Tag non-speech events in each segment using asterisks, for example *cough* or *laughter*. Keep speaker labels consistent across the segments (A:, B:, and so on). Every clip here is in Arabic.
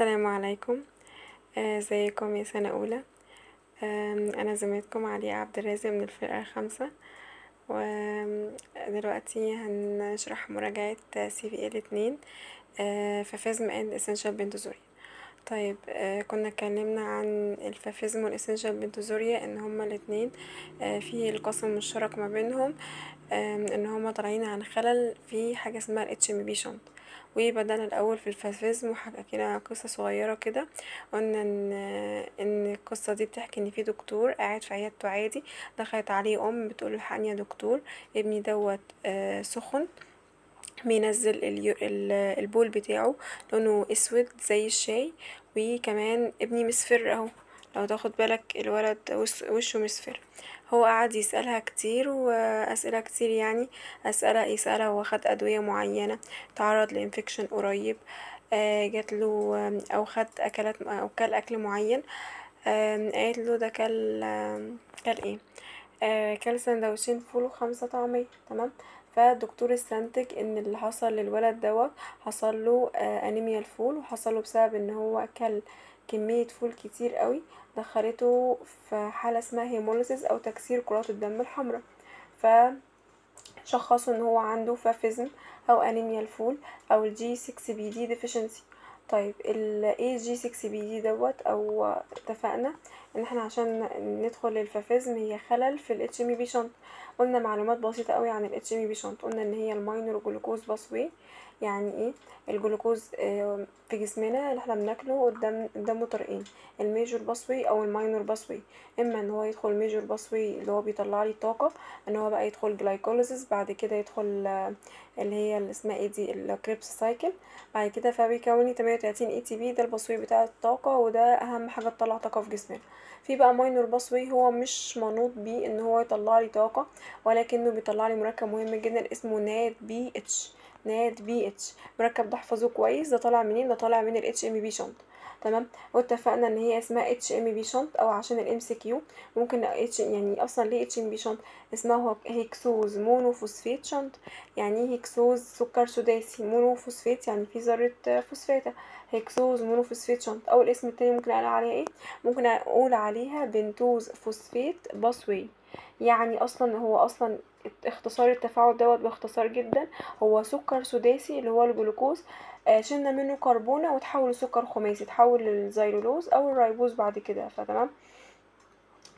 A: السلام عليكم آه، ازيكم آه يا سنة أولى آه أنا زميلتكم علي عبد الرازق من الفرقة الخامسة ودلوقتي هنشرح مراجعة سي في ال اتنين آه، فافيزم اند اسنشال بنتوزوريا طيب آه، كنا اتكلمنا عن الفافيزم والاسنشال بنتوزوريا ان هما الاتنين في القاسم المشترك ما بينهم ان هما طالعين عن خلل في حاجة اسمها الاتش ام بي شنطة وبدأنا الأول في الفافيزم وحكينا قصة صغيرة كده قلنا إن إن القصة دي بتحكي إن في دكتور قاعد في عيادته عادي دخلت عليه أم بتقول له يا دكتور ابني دوت آه، سخن بينزل البول بتاعه لونه اسود زي الشاي وكمان ابني مصفر اهو لو تاخد بالك الولد وشه مصفر هو قعد يسألها كتير وأسئلة كتير يعني إيه يسألها هو خد أدوية معينة تعرض لإنفكشن قريب آه، جات له أو خد أكلات أو كل أكل معين قالت له ده كل كل ايه آه، كل سندوتشين فول وخمسة طعمية تمام فدكتور استنتج ان اللي حصل للولد دوت حصله انيميا آه، الفول وحصله بسبب ان هو اكل كمية فول كتير قوي دخلته في حالة اسمها هيموليسيس او تكسير كرات الدم الحمراء ف شخصوا ان هو عنده فافيزم او انيميا الفول او الجي 6 بي دي ديفيشنسي طيب ال جي 6 بي دي دوت او اتفقنا ان احنا عشان ندخل للفافيزم هي خلل في ال بي e شنط قلنا معلومات بسيطة قوي عن ام بي e شنط قلنا ان هي الماينور جلوكوز باسوي يعني ايه الجلوكوز في جسمنا اللي احنا بناكله قدام قدامه طريقين الميجور باسوي او الماينور باسوي اما ان هو يدخل ميجور باسوي اللي هو بيطلع لي طاقه ان هو بقى يدخل جلايكوليسيس بعد كده يدخل آه، اللي هي اللي اسمها ايه دي الكريبس سايكل بعد كده فبيكون لي 38 اي تي بي ده الباسوي بتاع الطاقه وده اهم حاجه تطلع طاقه في جسمنا في بقى ماينور باسوي هو مش منوط بيه ان هو يطلع لي طاقه ولكنه بيطلع لي مركب مهم جدا اسمه ناد بي اتش نات بي اتش مركب ده احفظوه كويس ده طالع منين ده طالع من الاتش ام بي شنط تمام واتفقنا ان هي اسمها اتش ام بي شنط او عشان الام سي كيو ممكن اتش يعني اصلا ليه اتش ام بي شنط اسمها هيكسوز مونوفوسفيت شنط يعني إيه هيكسوز سكر سداسي مونوفوسفيت يعني في ذره فوسفاته هيكسوز مونوفوسفيت شنط او الاسم التاني ممكن اقول عليها ايه ممكن اقول عليها بنتوز فوسفيت باسوي يعني اصلا هو اصلا اختصار التفاعل دوت باختصار جدا هو سكر سداسي اللي هو الجلوكوز آه، شلنا منه كربونة وتحول لسكر خماسي تحول للزيلولوز او الريبوز بعد كده فتمام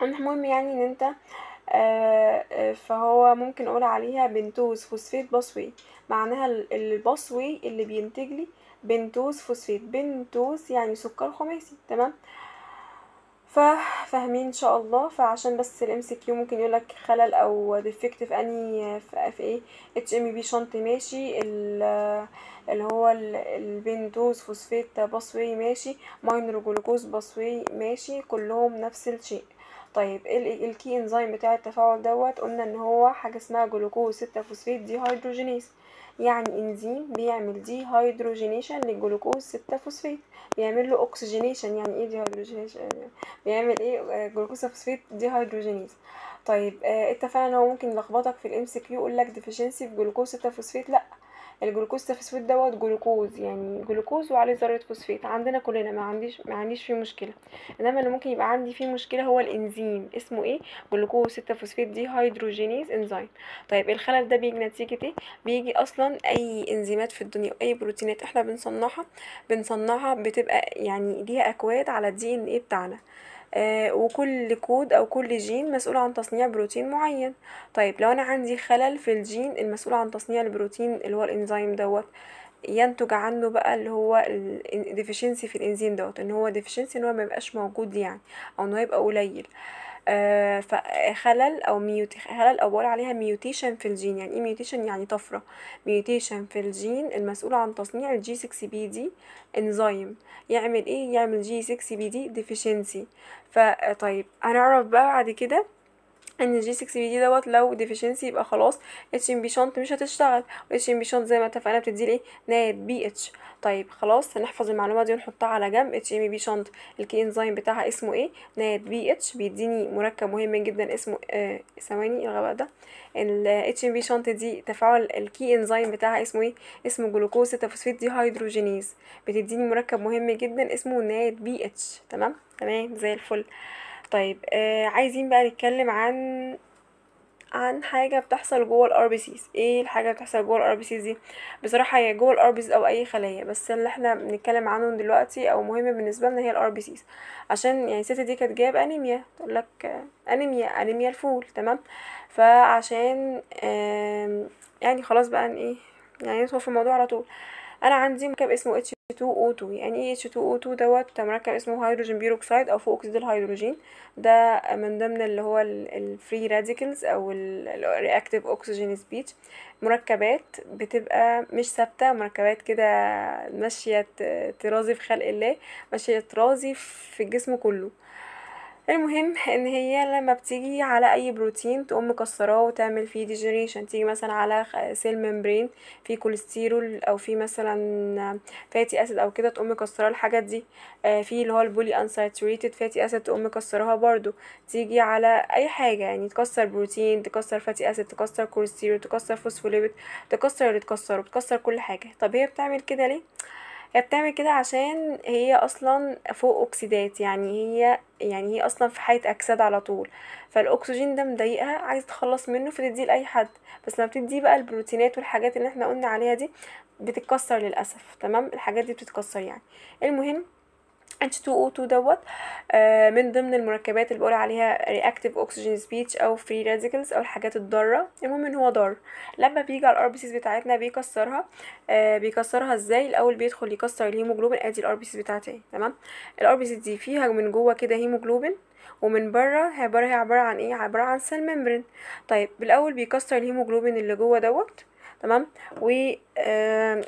A: المهم يعني ان انت آه، آه، فهو ممكن اقول عليها بنتوز فوسفيت بصوي معناها البصوي اللي بينتج لي بنتوز فوسفيت بنتوز يعني سكر خماسي تمام فاهمين ان شاء الله فعشان بس الام سي كيو ممكن يقولك خلل او ديفكت في اني في ايه اتش ام بي شنط ماشي اللي هو البندوز فوسفيت باسوي ماشي ماينر جلوكوز باسوي ماشي كلهم نفس الشيء طيب الكي انزيم بتاع التفاعل دوت قلنا ان هو حاجه اسمها جلوكوز 6 فوسفيت دي هيدروجينيز يعني إنزيم بيعمل دي هيدروجينيشن للجلوكوز 6 فوسفات بيعمل له أكسجينيشن يعني إيه دي هيدروجينيشن بيعمل إيه آه، جلوكوز فوسفات دي هيدروجينيز طيب آه، اتفقنا إن هو ممكن يلخبطك في الام سي كيو يقول لك ديفيشنسي في جلوكوز 6 فوسفات لأ الجلوكوز السفسفيت دوت جلوكوز يعني جلوكوز وعليه ذره فوسفات عندنا كلنا ما عنديش ما عنديش فيه مشكله انما اللي ممكن يبقى عندي فيه مشكله هو الانزيم اسمه ايه جلوكوز 6 فوسفات دي هيدروجينيز انزيم طيب إيه الخلل ده بيجي نتيجه ايه بيجي اصلا اي انزيمات في الدنيا واي بروتينات احنا بنصنعها بنصنعها بتبقى يعني ليها اكواد على الدي ان ايه بتاعنا آه، وكل كود او كل جين مسؤول عن تصنيع بروتين معين طيب لو انا عندي خلل في الجين المسؤول عن تصنيع البروتين اللي هو الانزيم دوت ينتج عنه بقى اللي هو ديفيشنسي في الانزيم دوت ان هو ديفيشنسي ان هو ما يبقاش موجود يعني او ان هو يبقى قليل آه، فخلل او ميوت خلل او بقول عليها ميوتيشن في الجين يعني ايه ميوتيشن يعني طفره ميوتيشن في الجين المسؤول عن تصنيع الجي 6 بي دي انزيم يعمل ايه يعمل جي 6 بي دي ديفيشنسي فطيب هنعرف بقى بعد كده ان جي 6 بي دي دوت لو ديفيشنسي يبقى خلاص اتش ام بي شنط مش هتشتغل واتش ام بي شنط زي ما اتفقنا بتدي لي نايت بي اتش طيب خلاص هنحفظ المعلومه دي ونحطها على جنب اتش ام بي شنط الكي انزيم بتاعها اسمه ايه نايت بي اتش بيديني مركب مهم جدا اسمه آه، ثواني آه الغباء ده الاتش ام بي شنط دي تفاعل الكي انزيم بتاعها اسمه ايه اسمه جلوكوز تفوسفيت دي هيدروجينيز بتديني مركب مهم جدا اسمه نايت بي اتش تمام تمام زي الفل طيب آه عايزين بقى نتكلم عن عن حاجة بتحصل جوه الار بي سيز ايه الحاجة اللي بتحصل جوه الار بي سيز دي بصراحة هي جوه الار بي سيز او اي خلية بس اللي احنا بنتكلم عنه دلوقتي او مهم بالنسبة لنا هي الار بي سيز عشان يعني الست دي كانت جايب انيميا تقول لك آه، انيميا انيميا الفول تمام فعشان يعني خلاص بقى ايه يعني ندخل في الموضوع على طول انا عندي مركب اسمه H2O2 يعني ايه H2O2 دوت مركب اسمه هيدروجين بيروكسيد او فوق اكسيد الهيدروجين ده من ضمن اللي هو الفري راديكلز او الرياكتيف اوكسجين سبيتش مركبات بتبقى مش ثابته مركبات كده ماشيه طرازي في خلق الله ماشيه طرازي في الجسم كله المهم ان هي لما بتيجي على اي بروتين تقوم مكسراه وتعمل فيه ديجريشن تيجي مثلا على سيل ممبرين في كوليسترول او في مثلا فاتي اسيد او كده تقوم مكسراه الحاجات دي آه، في اللي هو البولي انساتوريتد فاتي اسيد تقوم مكسراها برضو تيجي على اي حاجه يعني تكسر بروتين تكسر فاتي اسيد تكسر كوليسترول تكسر فوسفوليبيد تكسر اللي تكسره بتكسر كل حاجه طب هي بتعمل كده ليه هي بتعمل كده عشان هي اصلا فوق اكسيدات يعني هي يعني هي اصلا في حاله اكسده على طول فالاكسجين ده مضايقها عايزه تتخلص منه فتديه لاي حد بس لما بتديه بقى البروتينات والحاجات اللي احنا قلنا عليها دي بتتكسر للاسف تمام الحاجات دي بتتكسر يعني المهم H2O2 دوت آه، من ضمن المركبات اللي بقول عليها reactive oxygen speech او فري radicals او الحاجات الضاره المهم ان هو ضار لما بيجي على الار بي سيز بتاعتنا بيكسرها آه، بيكسرها ازاي الاول بيدخل يكسر الهيموجلوبين ادي الار بي سيز بتاعتي تمام الار بي سيز دي فيها من جوه كده هيموجلوبين ومن بره هي هي عباره عن ايه عباره عن سيل ميمبرين طيب بالاول بيكسر الهيموجلوبين اللي جوه دوت تمام و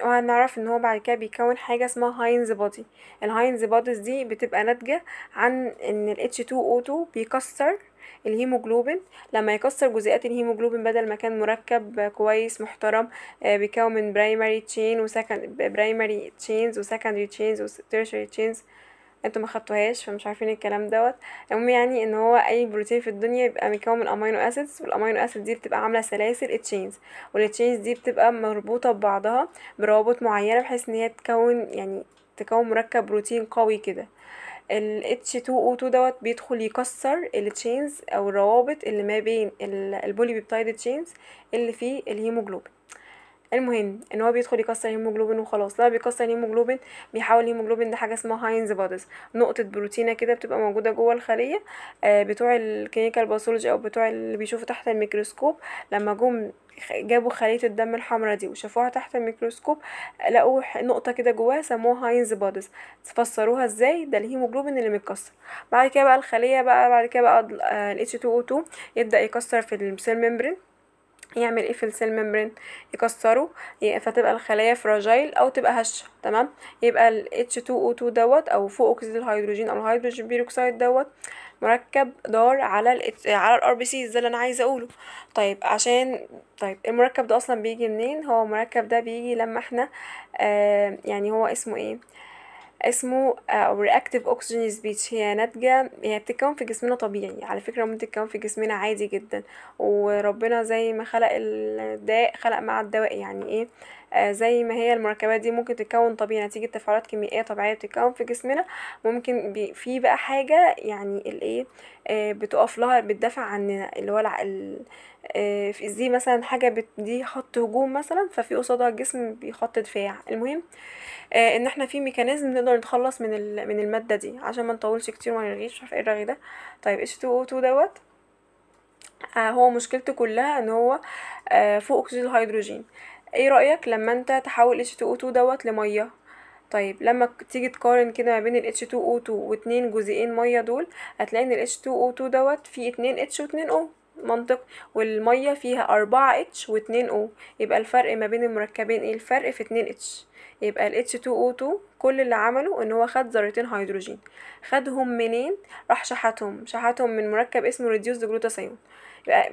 A: وهنعرف ان هو بعد كده بيكون حاجه اسمها هاينز بودي الهاينز بوديز دي بتبقى ناتجه عن ان ال H2O2 بيكسر الهيموجلوبين لما يكسر جزيئات الهيموجلوبين بدل ما كان مركب كويس محترم آه، بيكون من برايمري تشين وسكند برايمري تشينز وسكندري تشينز وتيرشري تشينز انتوا ما خدتوهاش فمش عارفين الكلام دوت المهم يعني ان هو اي بروتين في الدنيا بيبقى مكون من امينو اسيدز والامينو اسيد دي بتبقى عامله سلاسل تشينز والتشينز دي بتبقى مربوطه ببعضها بروابط معينه بحيث ان هي تكون يعني تكون مركب بروتين قوي كده ال H2O2 دوت بيدخل يكسر التشينز او الروابط اللي ما بين البولي بيبتايد تشينز اللي فيه الهيموجلوبين المهم ان هو بيدخل يكسر هيموجلوبين وخلاص لا بيكسر هيموجلوبين بيحول هيموجلوبين ده حاجه اسمها هاينز بادز نقطه بروتينه كده بتبقى موجوده جوه الخليه آه بتوع الكلينيكال باثولوجي او بتوع اللي بيشوفوا تحت الميكروسكوب لما جم جابوا خلية الدم الحمراء دي وشافوها تحت الميكروسكوب لقوا نقطة كده جواها سموها هاينز بادز فسروها ازاي ده الهيموجلوبين اللي متكسر بعد كده بقى الخلية بقى بعد كده بقى ال آه، H2O2 يبدأ يكسر في السيل ميمبرين يعمل ايه في السيل ممبرين يكسره فتبقى الخلايا فراجايل او تبقى هشه تمام يبقى ال H2O2 دوت او فوق اكسيد الهيدروجين او الهيدروجين بيروكسيد دوت مركب دار على ال على الار بي سيز ده اللي انا عايزه اقوله طيب عشان طيب المركب ده اصلا بيجي منين هو المركب ده بيجي لما احنا آه يعني هو اسمه ايه اسمه رياكتيف اوكسجين سبيتش هي ناتجه هي بتتكون في جسمنا طبيعي على فكره ممكن تتكون في جسمنا عادي جدا وربنا زي ما خلق الداء خلق مع الدواء يعني ايه آه، زي ما هي المركبات دي ممكن تتكون طبيعي نتيجة تفاعلات كيميائية طبيعية بتتكون في جسمنا ممكن في بقى حاجة يعني الايه آه، بتقف لها بتدافع عننا اللي هو دي آه، مثلا حاجة بتدي دي خط هجوم مثلا ففي قصادها الجسم بيخط دفاع المهم ان احنا في ميكانيزم نقدر نتخلص من من المادة دي عشان ما نطولش كتير وما نرغيش مش عارفه ايه الرغي ده طيب اتش 2 او 2 دوت هو مشكلته كلها ان هو فوق اكسيد الهيدروجين ايه رأيك لما انت تحول H2O2 دوت لمية طيب لما تيجي تقارن كده ما بين ال H2O2 واتنين جزيئين مية دول هتلاقي ان ال H2O2 دوت فيه اتنين H واتنين O منطق والمية فيها أربعة H واتنين O يبقى الفرق ما بين المركبين ايه الفرق في اتنين H يبقى ال H2O2 كل اللي عمله ان هو خد ذرتين هيدروجين خدهم منين راح شحتهم شحتهم من مركب اسمه ريديوز جلوتاثيون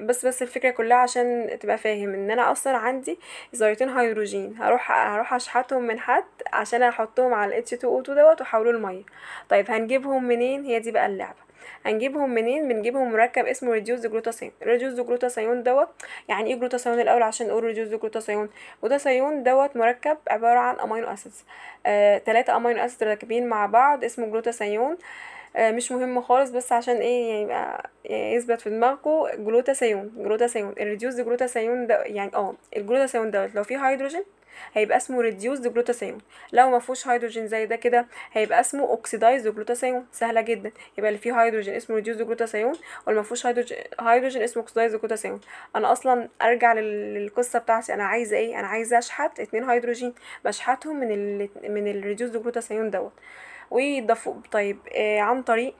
A: بس بس الفكره كلها عشان تبقى فاهم ان انا اصلا عندي ذرتين هيدروجين هروح هروح اشحتهم من حد عشان احطهم على الاتش 2 او 2 دوت واحوله لميه طيب هنجيبهم منين هي دي بقى اللعبه هنجيبهم منين بنجيبهم مركب اسمه ريديوز جلوتاسيون ريديوز جلوتاسيون دوت يعني ايه جلوتاسيون الاول عشان نقول ريديوز جلوتاسيون جلوتاسيون دوت مركب عباره عن امينو اسيدز ثلاثه آه، امينو اسيدز راكبين مع بعض اسمه جلوتاسيون آه، آه، مش مهم خالص بس عشان ايه يعني يبقى يعني يثبت في دماغكم جلوتاسيون جلوتاسيون الريديوس جلوتاسيون ده يعني اه الجلوتاسيون دوت لو فيه هيدروجين هيبقى اسمه ريديوسد جلوتاسيون لو ما فيهوش هيدروجين زي ده كده هيبقى اسمه اوكسيدايز جلوتاسيون سهله جدا يبقى اللي فيه هيدروجين اسمه ريديوسد جلوتاسيون واللي ما فيهوش هيدروجين اسمه اوكسيدايز جلوتاسيون انا اصلا ارجع للقصه بتاعتي انا عايزه ايه انا عايزه اشحت اتنين هيدروجين بشحتهم من ال من الريديوسد جلوتاسيون دوت ويضافوا طيب آه، عن طريق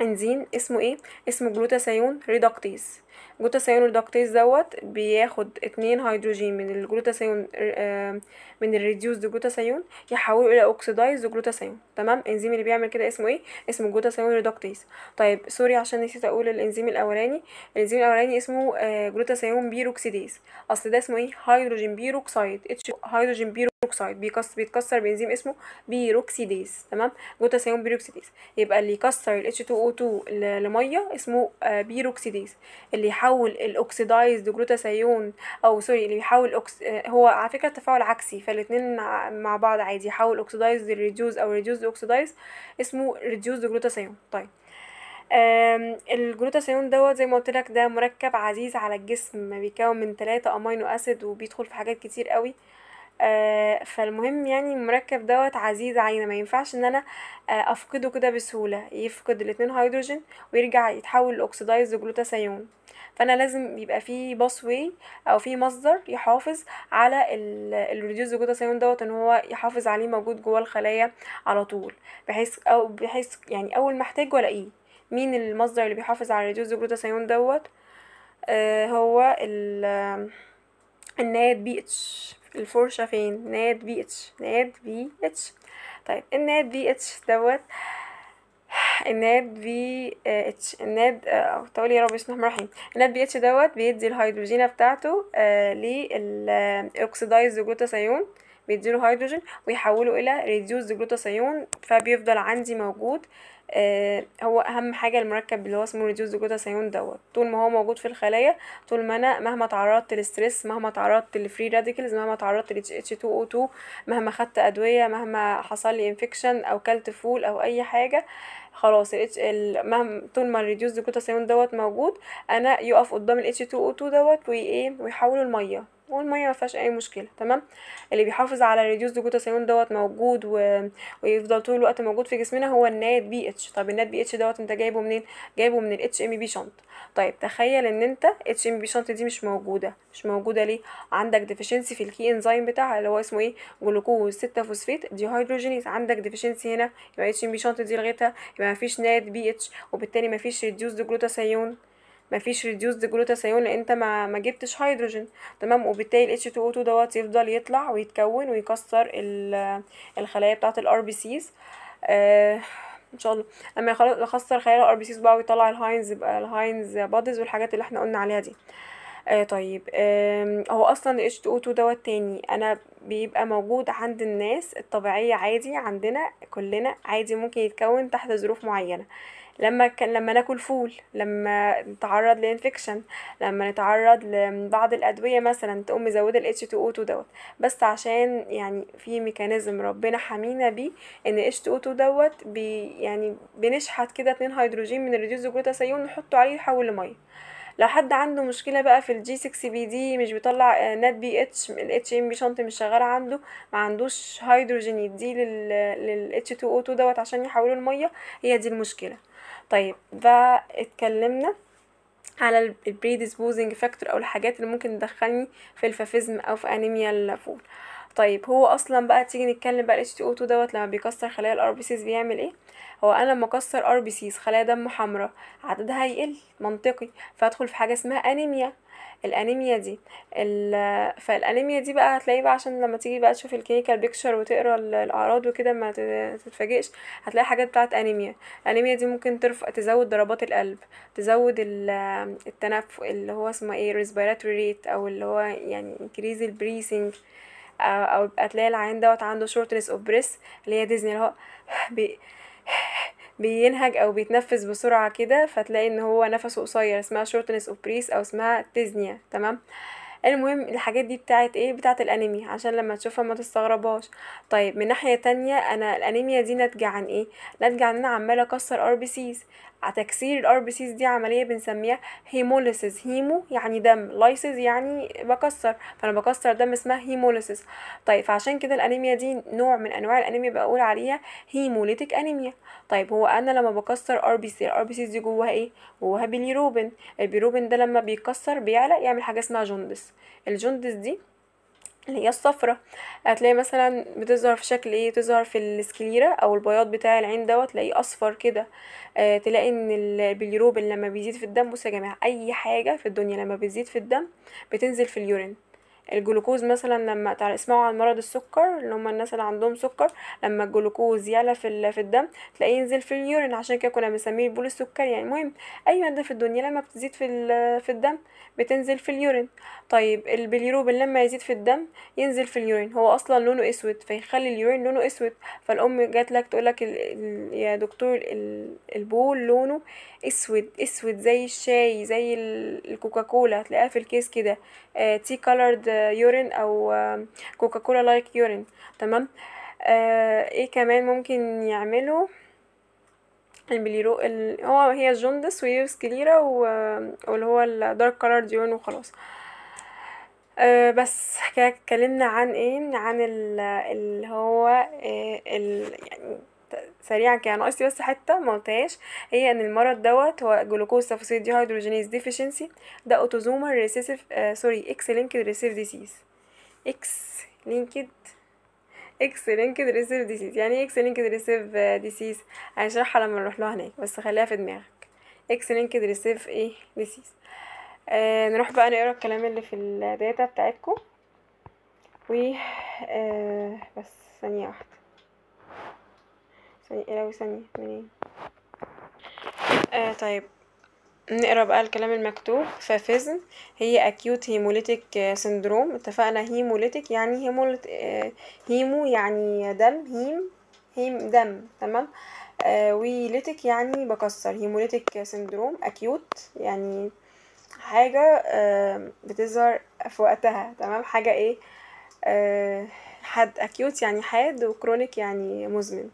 A: انزيم اسمه ايه اسمه جلوتاسيون ريدوكتيز جلوتاثيون ريدكتيز دوت بياخد اتنين هيدروجين من الجلوتاثيون آه، من الريديوز جلوتاثيون يحوله الى اوكسيدايز جلوتاثيون تمام الانزيم اللي بيعمل كده اسمه ايه اسمه جلوتاثيون ريدكتيز طيب سوري عشان نسيت اقول الانزيم الاولاني الانزيم الاولاني اسمه آه، جلوتاثيون بيروكسيديز اصل ده اسمه ايه هيدروجين بيروكسيد اتش هيدروجين بيرو بيكسر بيتكسر بانزيم اسمه بيروكسيديز تمام جوتاسيوم بيروكسيديز يبقى اللي يكسر ال H2O2 لميه اسمه آه، بيروكسيديز اللي يحول بيحول الاوكسيدايزد جلوتاثيون او سوري اللي بيحول أكس... هو على فكره التفاعل عكسي فالاثنين مع, مع بعض عادي يحول اوكسيدايزد ريدوز او ريدوز اوكسيدايز اسمه ريدوز جلوتاثيون طيب الجلوتاثيون دوت زي ما قلت لك ده مركب عزيز على الجسم بيتكون من ثلاثة امينو اسيد وبيدخل في حاجات كتير قوي آه فالمهم يعني المركب دوت عزيز علينا ما ينفعش ان انا آه افقده كده بسهوله يفقد الاتنين هيدروجين ويرجع يتحول لاوكسيدايز جلوتاثيون فانا لازم يبقى في باس واي او في مصدر يحافظ على الريديوز جلوتاثيون دوت ان هو يحافظ عليه موجود جوه الخلايا على طول بحيث او بحيث يعني اول ما احتاجه الاقيه مين المصدر اللي بيحافظ على الريديوز جلوتاثيون دوت آه هو ال الناد بي اتش الفرشه فين ناد بي اتش ناد بي اتش طيب الناد بي اتش دوت آه الناد بي اتش الناد او آه، تقولي إيه يا رب بسم الله الرحمن الرحيم الناد بي اتش دوت بيدي الهيدروجينه بتاعته آه، للاكسدايز جلوتاثيون بيديله هيدروجين ويحوله الى ريديوز جلوتاثيون فبيفضل عندي موجود آه، هو اهم حاجه المركب اللي هو اسمه ريديوز جلوتاثيون دوت طول ما هو موجود في الخلايا طول ما انا مهما تعرضت للستريس مهما تعرضت للفري راديكلز مهما تعرضت ل اتش 2 او 2 مهما خدت ادويه مهما حصل لي انفكشن او كلت فول او اي حاجه خلاص ال مهما طول ما الريديوس جلوتاثيون دوت موجود انا يقف قدام ال H2O2 دوت وايه ويحولوا الميه والميه ما فيهاش اي مشكله تمام اللي بيحافظ على ريديوس جلوتاثيون دوت موجود و... ويفضل طول الوقت موجود في جسمنا هو النات بي اتش طب النات بي اتش دوت انت جايبه منين جايبه من الاتش ام بي شنط طيب تخيل ان انت اتش ام بي شنط دي مش موجوده مش موجوده ليه عندك ديفيشنسي في الكي انزيم بتاعها اللي هو اسمه ايه جلوكوز 6 دي ديهيدروجينيز عندك ديفيشنسي هنا يبقى اتش ام بي شنط دي لغيتها يبقى مفيش نات بي اتش وبالتالي مفيش ريديوس جلوتاثيون مفيش ريديوسد جلوتاثيون لان انت ما, ما جبتش هيدروجين تمام وبالتالي الاتش 2 او 2 دوت يفضل يطلع ويتكون ويكسر الخلايا بتاعه الار بي سيز ان شاء الله اما يخسر خلايا الار بي سيز بقى ويطلع الهاينز يبقى الهاينز بادز والحاجات اللي احنا قلنا عليها دي آه طيب آه هو اصلا ال H2O2 دوت تاني انا بيبقى موجود عند الناس الطبيعيه عادي عندنا كلنا عادي ممكن يتكون تحت ظروف معينه آه لما كان لما ناكل فول لما نتعرض لانفكشن لما نتعرض لبعض الادويه مثلا تقوم مزوده الاتش 2 او 2 دوت بس عشان يعني في ميكانيزم ربنا حمينا بيه ان اتش 2 او 2 دوت بي يعني بنشحت كده اتنين هيدروجين من الريديوز جلوتاثيون نحطه عليه يحول لميه لو حد عنده مشكله بقى في الجي 6 بي دي مش بيطلع آه، نات بي اتش الاتش ام بي شنط مش شغالة عنده ما عندوش هيدروجين يديه لل اتش 2 او 2 دوت عشان يحوله الميه هي دي المشكله طيب فاتكلمنا على البريديسبوزنج فاكتور او الحاجات اللي ممكن تدخلني في الفافيزم او في انيميا الفول طيب هو اصلا بقى تيجي نتكلم بقى الاتش تي او 2 دوت لما بيكسر خلايا الار بي سيز بيعمل ايه هو انا لما اكسر ار بي سيز خلايا دم حمراء عددها هيقل منطقي فادخل في حاجه اسمها انيميا الانيميا دي فالانيميا دي بقى هتلاقيه بقى عشان لما تيجي بقى تشوف الكلينيكال بيكتشر وتقرا الاعراض وكده ما تتفاجئش هتلاقي حاجات بتاعت انيميا الانيميا دي ممكن ترفع تزود ضربات القلب تزود التنفس اللي هو اسمه ايه ريسبيراتوري ريت او اللي هو يعني انكريز البريسنج او يبقى تلاقي العين دوت عنده شورتنس اوف بريس اللي هي ديزني اللي هو بي بينهج او بيتنفس بسرعه كده فتلاقي ان هو نفسه قصير اسمها شورتنس اوف بريس او اسمها تيزنيا تمام المهم الحاجات دي بتاعت ايه بتاعت الانيميا عشان لما تشوفها ما تستغرباش طيب من ناحيه تانية انا الانيميا دي ناتجه عن ايه ناتجه عن انا عماله اكسر ار بي سيز تكسير الار بي سيز دي عمليه بنسميها هيموليسيس هيمو يعني دم لايسيس يعني بكسر فانا بكسر دم اسمها هيموليسيس طيب فعشان كده الانيميا دي نوع من انواع الانيميا بقول عليها هيموليتيك انيميا طيب هو انا لما بكسر ار بي سي الار بي سيز دي جواها ايه جواها بيليروبين البيروبين ده لما بيتكسر بيعلق يعمل حاجه اسمها جوندس الجندس دي اللي هي الصفرة هتلاقي مثلا بتظهر في شكل ايه تظهر في السكليرة او البياض بتاع العين دوت تلاقيه اصفر كده آه تلاقي ان البليروبين لما بيزيد في الدم بصوا يا جماعه اي حاجه في الدنيا لما بتزيد في الدم بتنزل في اليورين الجلوكوز مثلا لما اسمعوا عن مرض السكر اللي هم الناس اللي عندهم سكر لما الجلوكوز يعلى في, في الدم تلاقيه ينزل في اليورين عشان كده كنا بنسميه البول السكري يعني المهم اي ماده في الدنيا لما بتزيد في في الدم بتنزل في اليورين طيب البليروبين لما يزيد في الدم ينزل في اليورين هو اصلا لونه اسود فيخلي اليورين لونه اسود فالام جات لك تقول لك يا دكتور البول لونه اسود اسود زي الشاي زي الكوكاكولا تلاقيها في الكيس كده تي آه، كولرد يورين او كوكاكولا لايك يورين تمام آه، ايه كمان ممكن يعمله البليرو ال... هو هي جوندس ويوز كليرا و... واللي هو الدارك كولر ديون وخلاص آه، بس كده اتكلمنا عن ايه عن اللي هو آه، ال... يعني سريعا كده انا ناقصتي بس حته ما قلتهاش هي ان المرض دوت هو جلوكوز تفاصيل دي هيدروجينيز ديفيشنسي ده اوتوزومال ريسيسيف سوري اكس لينكد ريسيف ديسيز اكس لينكد اكس لينكد ريسيف ديسيز يعني ايه اكس لينكد ريسيف ديسيز هنشرحها لما نروح لها هناك بس خليها في دماغك اكس لينكد ريسيف ايه ديسيز آه نروح بقى نقرا الكلام اللي في الداتا بتاعتكم و آه بس ثانيه واحده ثانية لو ثانية منين آه طيب نقرا بقى الكلام المكتوب ففزن هي اكيوت هيموليتيك سندروم اتفقنا هيموليتيك يعني هيمولت آه، هيمو يعني دم هيم هيم دم تمام آه ويليتيك يعني بكسر هيموليتيك سندروم اكيوت يعني حاجة آه بتظهر في وقتها تمام حاجة ايه آه حد اكيوت يعني حاد وكرونيك يعني مزمن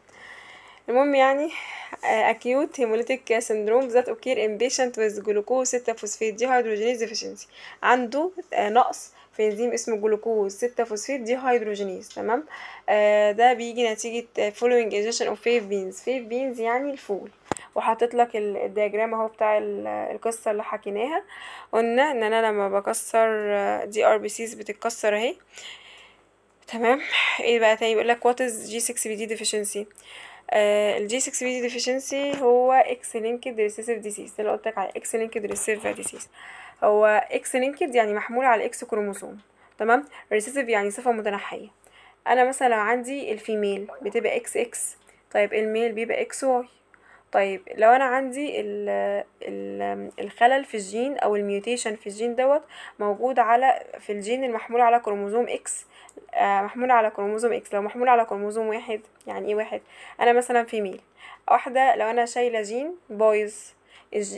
A: المهم يعني آه، acute hemolytic syndrome ذات occur in patient with glucose 6 دي هيدروجينيز deficiency عنده آه، نقص في انزيم اسمه جلوكوز 6 فوسفيت دي هيدروجينيز تمام آه، ده بيجي نتيجه following ingestion of fave beans fave beans يعني الفول وحطيت لك الدياجرام اهو بتاع القصه اللي حكيناها قلنا ان انا لما بكسر دي ار بي سيز بتتكسر اهي تمام ايه بقى تاني بيقول لك what جي g 6 دي ديفيشنسي الجي 6 بي ديفيشنسي هو اكس لينكد ريسيسيف ديزيز اللي قلت لك على اكس لينكد ريسيسيف ديزيز هو اكس لينكد يعني محمول على الاكس كروموسوم تمام ريسيسيف يعني صفه متنحيه انا مثلا عندي الفيميل بتبقى اكس اكس طيب الميل بيبقى اكس واي طيب لو انا عندي ال ال الخلل في الجين او الميوتيشن في الجين دوت موجود على في الجين المحمول على كروموزوم اكس آه، محمول على كروموزوم اكس لو محمول على كروموزوم واحد يعني ايه واحد انا مثلا في ميل واحده لو انا شايله جين بايظ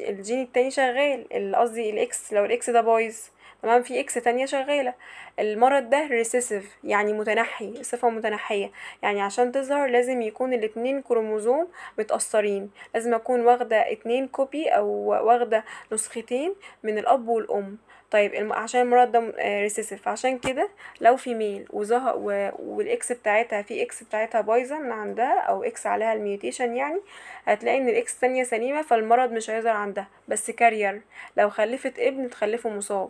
A: الجين التاني شغال قصدي الاكس لو الاكس ده بايظ تمام في اكس تانية شغالة المرض ده ريسيسيف يعني متنحي صفة متنحية يعني عشان تظهر لازم يكون الاتنين كروموزوم متأثرين لازم اكون واخدة اتنين كوبي او واخدة نسختين من الاب والام طيب عشان المرض ده ريسيسيف آه، عشان كده لو في ميل وظهر والاكس بتاعتها في اكس بتاعتها بايظه من عندها او اكس عليها الميوتيشن يعني هتلاقي ان الاكس الثانيه سليمه فالمرض مش هيظهر عندها بس كارير لو خلفت ابن تخلفه مصاب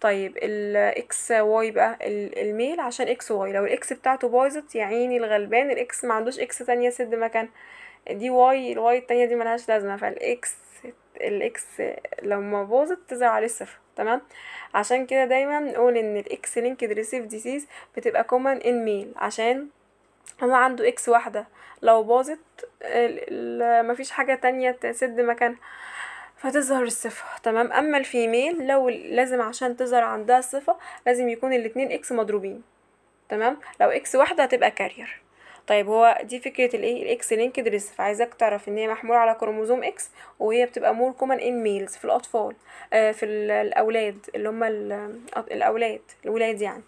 A: طيب الاكس واي بقى الميل عشان اكس واي لو الاكس بتاعته بايظت يا عيني الغلبان الاكس ما عندوش اكس تانية سد مكان دي واي الواي التانية دي ملهاش لازمة فالاكس الاكس لما باظت تزرع عليه الصفر تمام عشان كده دايما نقول ان الاكس لينكد ريسيف ديسيز بتبقى كومن ان ميل عشان هو عنده اكس واحدة لو باظت مفيش حاجة تانية تسد مكانها فتظهر الصفة تمام أما الفيميل لو لازم عشان تظهر عندها الصفة لازم يكون الاتنين اكس مضروبين تمام لو اكس واحدة هتبقى كارير طيب هو دي فكرة الايه الاكس لينكد ريس فعايزاك تعرف ان هي محمولة على كروموزوم اكس وهي بتبقى مور كومن ان ميلز في الاطفال آه في الاولاد اللي هم الاولاد الولاد يعني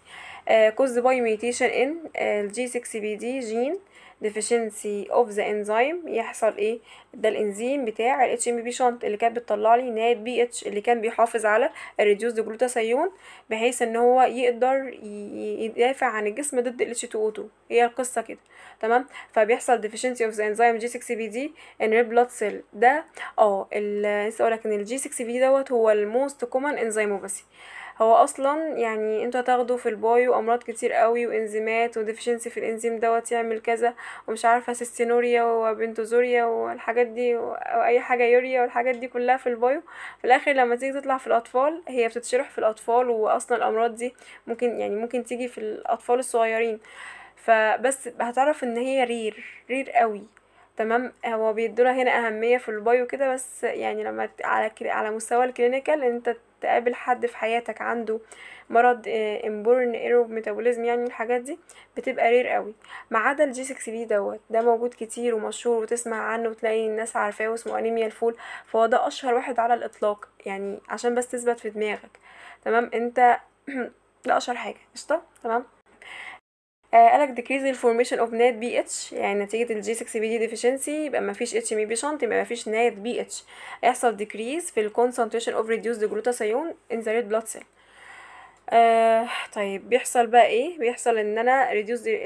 A: آه كوز باي ميوتيشن ان الجي 6 بي دي جين deficiency of the enzyme يحصل ايه ده الانزيم بتاع ال HMB shunt اللي كانت بتطلع لي نهاية بي اللي كان بيحافظ على ال الريديوز جلوتاثيون بحيث ان هو يقدر يدافع عن الجسم ضد ال H2O2 هي القصة كده تمام فبيحصل deficiency of the enzyme G6PD in red blood cell ده اه لسه اقولك ان ال G6PD دوت هو الموست كومن انزيموباسي هو اصلا يعني انتوا هتاخدوا في البايو امراض كتير قوي وانزيمات وديفيشنسي في الانزيم دوت يعمل كذا ومش عارفه سيستينوريا وبنتوزوريا والحاجات دي واي حاجه يوريا والحاجات دي كلها في البايو في الاخر لما تيجي تطلع في الاطفال هي بتتشرح في الاطفال واصلا الامراض دي ممكن يعني ممكن تيجي في الاطفال الصغيرين فبس هتعرف ان هي رير رير قوي تمام هو بيدونا هنا اهميه في البايو كده بس يعني لما على على مستوى الكلينيكال انت تقابل حد في حياتك عنده مرض امبورن ايرو ميتابوليزم يعني الحاجات دي بتبقى رير قوي ما عدا الجي 6 بي دوت ده موجود كتير ومشهور وتسمع عنه وتلاقي الناس عارفاه واسمه انيميا الفول فهو ده اشهر واحد على الاطلاق يعني عشان بس تثبت في دماغك تمام انت *clears throat* ده اشهر حاجه قشطه تمام آه، قالك decrease the formation of NAD BH يعني نتيجة ال G6PD deficiency يبقى مفيش HMB e شنط يبقى مفيش NAD BH يحصل decrease في ال concentration of reduced glutathione in the red blood cell آه طيب بيحصل بقى ايه بيحصل ان انا ريديوز آه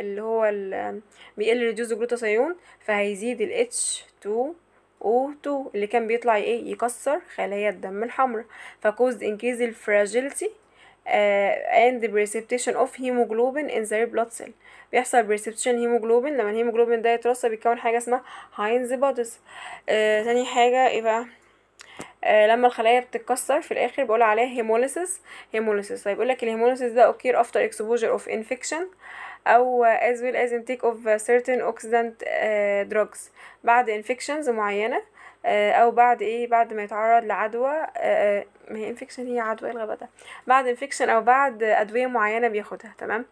A: اللي هو ال بيقل ريديوز جلوتاثيون فهيزيد ال H2O2 اللي كان بيطلع ايه يكسر خلايا الدم الحمراء فكوز انكريز الفراجيلتي آه، and the precipitation of hemoglobin in red blood cell بيحصل precipitation hemoglobin لما الهيموجلوبين ده يترسب بيكون حاجة اسمها هاينز بودز آه تاني حاجة ايه بقى آه لما الخلايا بتتكسر في الاخر بقول عليها هيموليسيس طيب، هيموليسيس يقول لك الهيموليسيس ده occur after exposure of infection او as well as intake of certain oxidant uh, drugs بعد infections معينة آه، او بعد ايه بعد ما يتعرض لعدوى آه، آه، ما هي انفكشن هي عدوى إيه الغباء ده بعد انفكشن او بعد ادويه معينه بياخدها تمام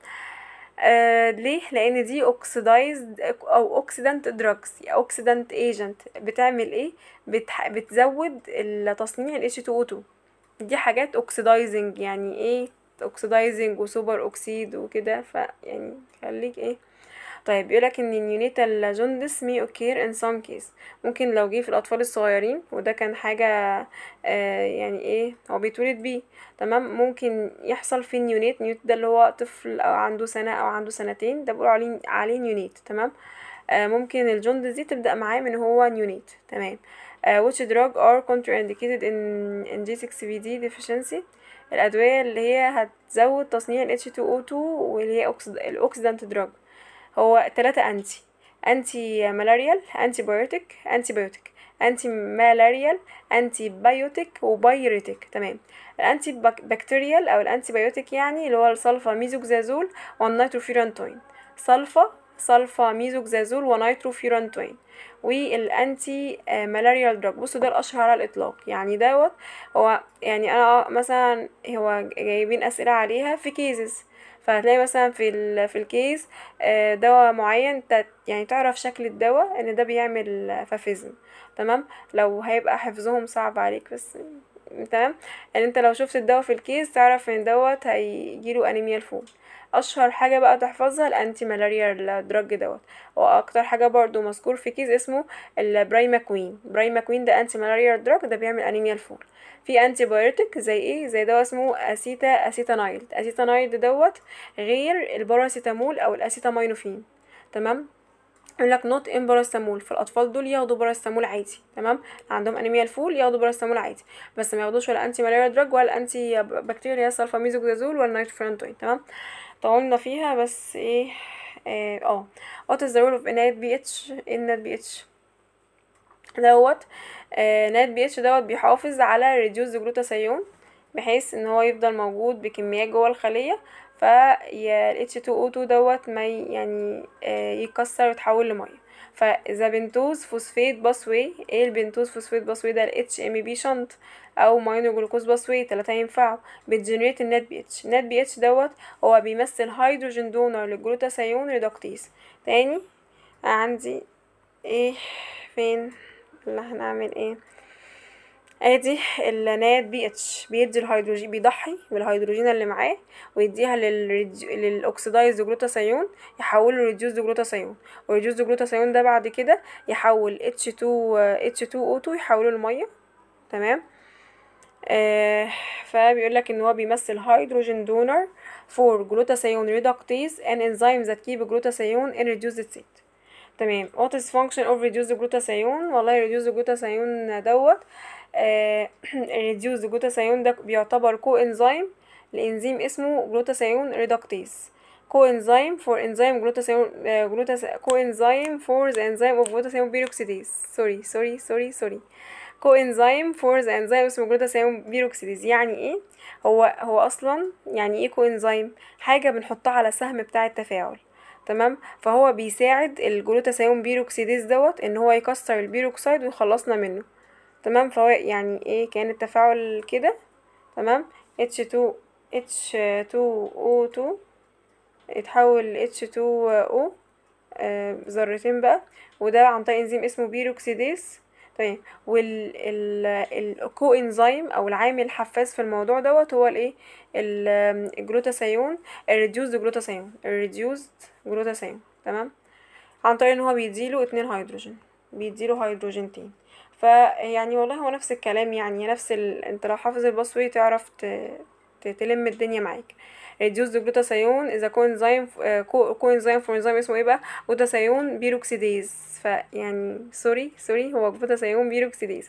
A: آه ليه لان دي اوكسيدايزد او اوكسيدنت دراجز اوكسيدنت ايجنت بتعمل ايه بتح... بتزود تصنيع ال H2O2 دي حاجات اوكسيدايزنج يعني ايه اوكسيدايزنج وسوبر اوكسيد وكده فيعني خليك ايه طيب لك ان النيونيتال جوندس مي اوكير ان سام كيس ممكن لو جه في الاطفال الصغيرين وده كان حاجه آه يعني ايه هو بيتولد بيه تمام ممكن يحصل في النيونيت نيوت ده اللي هو طفل او عنده سنه او عنده سنتين ده بيقولوا عليه عليه نيونيت تمام آه ممكن الجوندس دي تبدا معاه من هو نيونيت تمام آه، which drug are contraindicated in in G6PD deficiency الأدوية اللي هي هتزود تصنيع ال H2O2 واللي هي الاوكسيدنت دراج هو ثلاثة أنتي أنتي ملاريال أنتي بايوتيك أنتي بايوتيك أنتي ملاريال أنتي بايوتيك وبايريتيك تمام الأنتي بكتيريال أو الأنتي بايوتيك يعني اللي هو الصلفة ميزوكزازول والنيتروفيرانتوين صلفة صلفة ميزوكزازول ونيتروفيرانتوين والانتي ملاريال دراج بصوا ده الاشهر على الاطلاق يعني دوت هو يعني انا مثلا هو جايبين اسئله عليها في كيزز فهتلاقي مثلا في ال في الكيس آه، دواء معين يعني تعرف شكل الدواء ان ده بيعمل فافيزم تمام لو هيبقى حفظهم صعب عليك بس تمام يعني انت لو شفت الدواء في الكيس تعرف ان دوت هيجيله انيميا الفول اشهر حاجه بقى تحفظها الانتي مالاريا الدراج دوت واكتر حاجه برضو مذكور في كيس اسمه البرايما كوين برايما كوين ده انتي مالاريا الدرج ده بيعمل انيميا الفول في انتي بايوتيك زي ايه زي ده اسمه اسيتا اسيتانايل اسيتانايل دوت غير الباراسيتامول او الاسيتامينوفين تمام يقول لك نوت ان باراستامول فالاطفال دول ياخدوا باراستامول عادي تمام عندهم انيميا الفول ياخدوا باراستامول عادي بس ما ياخدوش ولا انتي مالاريا دراج ولا انتي بكتيريا سلفاميزوكزازول ولا نايتروفيرانتوين تمام طولنا فيها بس ايه آه،, اه what is the role of inert pH NAD pH دوت آه، NAD نات دوت بيحافظ على reduce the glutathione بحيث ان هو يفضل موجود بكميات جوه الخليه فيا ال H2O2 دوت ما يعني آه يتكسر ويتحول لميه فاذا بنتوز فوسفيت باسوي ايه البنتوز فوسفيت باسوي ده الاتش ام بي شنط او ماينو جلوكوز باسوي تلاتة ينفعوا بتجنريت النت بي اتش النت بي اتش دوت هو بيمثل هيدروجين دونر للجلوتاثيون ريدكتيز تاني عندي ايه فين اللي هنعمل ايه ادي الناد بي اتش بيدي الهيدروجين بيضحي بالهيدروجين اللي معاه ويديها للاوكسيدايز جلوتاثيون يحوله لريديوز جلوتاثيون وريديوز جلوتاثيون ده بعد كده يحول اتش 2 اتش 2 او 2 يحوله لميه تمام آه فبيقول لك ان هو بيمثل هيدروجين دونر فور جلوتاثيون ريدكتيز ان enzymes ذات كيب جلوتاثيون ان reduced سيت تمام what is function of reduced glutathione والله reduced glutathione دوت ريديوز آه، جلوتاثيون *clears throat* ده بيعتبر كو انزيم لانزيم اسمه جلوتاثيون ريدكتيز كو انزيم فور انزيم جلوتاثيون كو انزيم فور ذا انزيم اوف جلوتاثيون بيروكسيديز سوري سوري سوري سوري كو انزيم فور ذا انزيم اسمه جلوتاثيون بيروكسيديز يعني ايه هو هو اصلا يعني ايه كو انزيم حاجه بنحطها على سهم بتاع التفاعل تمام فهو بيساعد الجلوتاثيون بيروكسيديز دوت ان هو يكسر البيروكسيد ويخلصنا منه تمام فهو يعني ايه كان التفاعل كده تمام H2 H2O2 اتحول ل H2O o آه، ذرتين بقى وده عن طريق انزيم اسمه بيروكسيديز طيب والكو انزيم او العامل الحفاز في الموضوع دوت هو الايه الجلوتاثيون الريديوسد جلوتاثيون الريديوسد جلوتاثيون تمام عن طريق ان هو بيديله اتنين هيدروجين بيديله هيدروجين تاني فيعني والله هو نفس الكلام يعني نفس ال... انت لو حافظ الباسوي تعرف ت... تلم الدنيا معاك reduce the glutathione is a coenzyme coenzyme for enzyme اسمه ايه بقى glutathione peroxidase فيعني سوري سوري هو glutathione peroxidase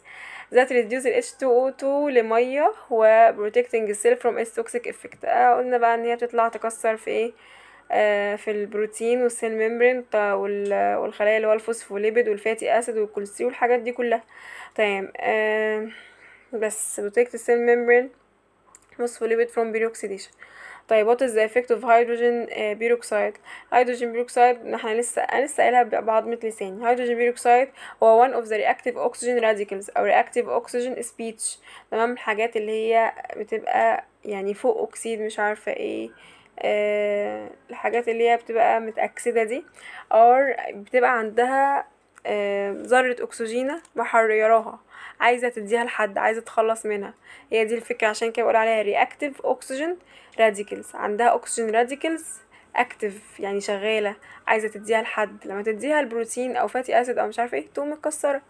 A: that reduce ال H2O2 لمية و protecting السيل from its toxic effect آه قلنا بقى ان هي بتطلع تكسر في ايه آه، في البروتين والسيل ميمبرين والخلايا اللي هو الفوسفوليبيد والفاتي اسيد والكوليسترول والحاجات دي كلها تمام طيب، آه، بس بروتكت السيل ميمبرين فوسفوليبيد فروم بيروكسيديشن طيب what is the effect of hydrogen uh, آه، peroxide hydrogen peroxide احنا لسه انا لسه قايلها مثل لساني hydrogen peroxide هو one of the reactive oxygen radicals او reactive oxygen speech تمام الحاجات اللي هي بتبقى يعني فوق اكسيد مش عارفه ايه آه، الحاجات اللي هي بتبقى متأكسدة دي اور بتبقى عندها آه، ذرة أكسجينة محرراها عايزة تديها لحد عايزة تخلص منها هي دي الفكرة عشان كده بقول عليها ريأكتيف أكسجين راديكلز عندها أكسجين راديكلز اكتف يعني شغاله عايزه تديها لحد لما تديها البروتين او فاتي اسيد او مش عارفه ايه تقوم متكسره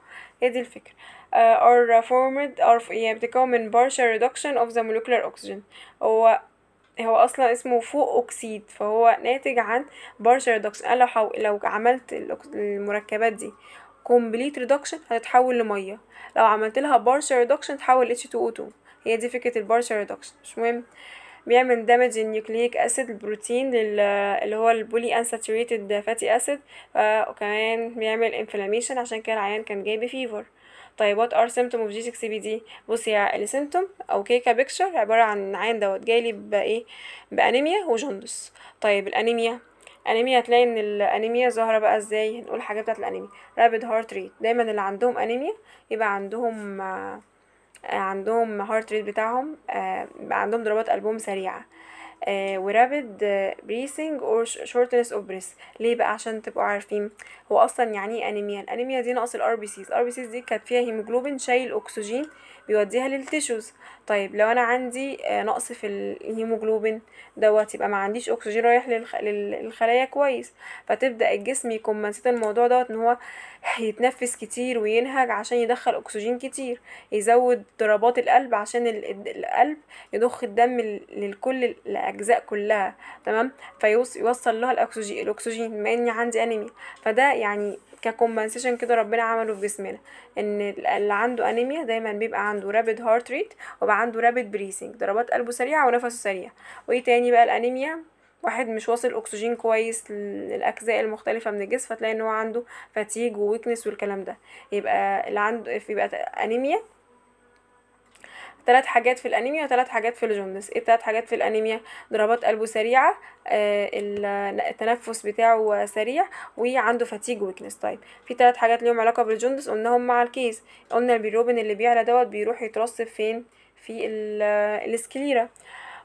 A: هي دي الفكره آه، or formed or يعني بتتكون من partial reduction of the molecular oxygen هو هو اصلا اسمه فوق اكسيد فهو ناتج عن بارش ريدكشن انا لو, لو عملت المركبات دي كومبليت ريدكشن هتتحول لميه لو عملت لها بارش ريدكشن تحول H2O2 هي دي فكره البارش ريدكشن مش مهم بيعمل دامج النيوكليك اسيد البروتين اللي هو البولي انساتوريتد فاتي اسيد وكمان بيعمل انفلاميشن عشان كده العيان كان جايب فيفر طيب وات ار سيمتوم اوف جيجيك سي بي دي بصي يا السيمتوم او كيكا بيكتشر عباره عن عين دوت جايلي بايه بانيميا وجندس طيب الانيميا انيميا هتلاقي ان الانيميا ظاهره بقى ازاي هنقول حاجه بتاعه الانيميا رابيد هارت ريت دايما اللي عندهم انيميا يبقى عندهم آه، عندهم هارت ريت بتاعهم يبقى آه، عندهم ضربات قلبهم سريعه آه، ورابد بريسنج اور شورتنس اوف بريس ليه بقى عشان تبقوا عارفين هو اصلا يعني ايه انيميا الانيميا دي نقص الار بي سيز الار بي سيز دي كانت فيها هيموجلوبين شايل اكسجين بيوديها للتيشوز طيب لو انا عندي آه، نقص في الهيموجلوبين دوت يبقى ما عنديش اكسجين رايح للخلايا كويس فتبدا الجسم يكمنسيت الموضوع دوت ان هو يتنفس كتير وينهج عشان يدخل اكسجين كتير يزود ضربات القلب عشان القلب يضخ الدم لكل الاجزاء كلها تمام فيوصل لها الاكسجين الاكسجين بما اني عندي انيميا فده يعني ككومبنسيشن كده ربنا عمله في جسمنا ان اللي عنده انيميا دايما بيبقى عنده عنده رابيد هارت ريت وبقى عنده رابيد بريسنج ضربات قلبه سريعه ونفسه سريع وايه تاني بقى الانيميا واحد مش واصل اكسجين كويس للاجزاء المختلفه من الجسم فتلاقي ان هو عنده فاتيج وويكنس والكلام ده يبقى اللي عنده يبقى انيميا ثلاث حاجات في الانيميا وثلاث حاجات في الجوندس ايه ثلاث حاجات في الانيميا ضربات قلبه سريعه آه، التنفس بتاعه سريع وعنده فاتيج ويكنس طيب في ثلاث حاجات ليهم علاقه بالجوندس قلناهم مع الكيس قلنا البيروبين اللي بيعلى دوت بيروح يترصف فين في السكليرا